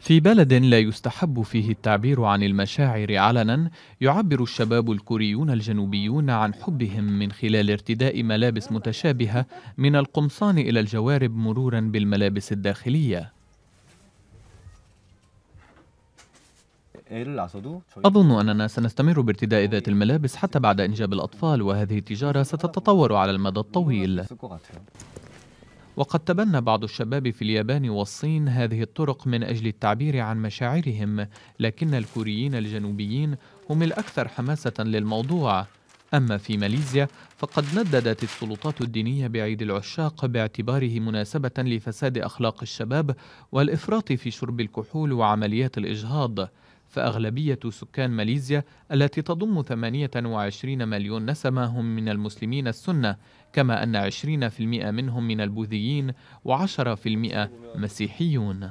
في بلد لا يستحب فيه التعبير عن المشاعر علنا يعبر الشباب الكوريون الجنوبيون عن حبهم من خلال ارتداء ملابس متشابهه من القمصان الى الجوارب مرورا بالملابس الداخليه أظن أننا سنستمر بارتداء ذات الملابس حتى بعد إنجاب الأطفال وهذه التجارة ستتطور على المدى الطويل وقد تبنى بعض الشباب في اليابان والصين هذه الطرق من أجل التعبير عن مشاعرهم لكن الكوريين الجنوبيين هم الأكثر حماسة للموضوع أما في ماليزيا فقد نددت السلطات الدينية بعيد العشاق باعتباره مناسبة لفساد أخلاق الشباب والإفراط في شرب الكحول وعمليات الإجهاض فأغلبية سكان ماليزيا التي تضم 28 مليون نسمة هم من المسلمين السنة كما أن 20% منهم من البوذيين و10% مسيحيون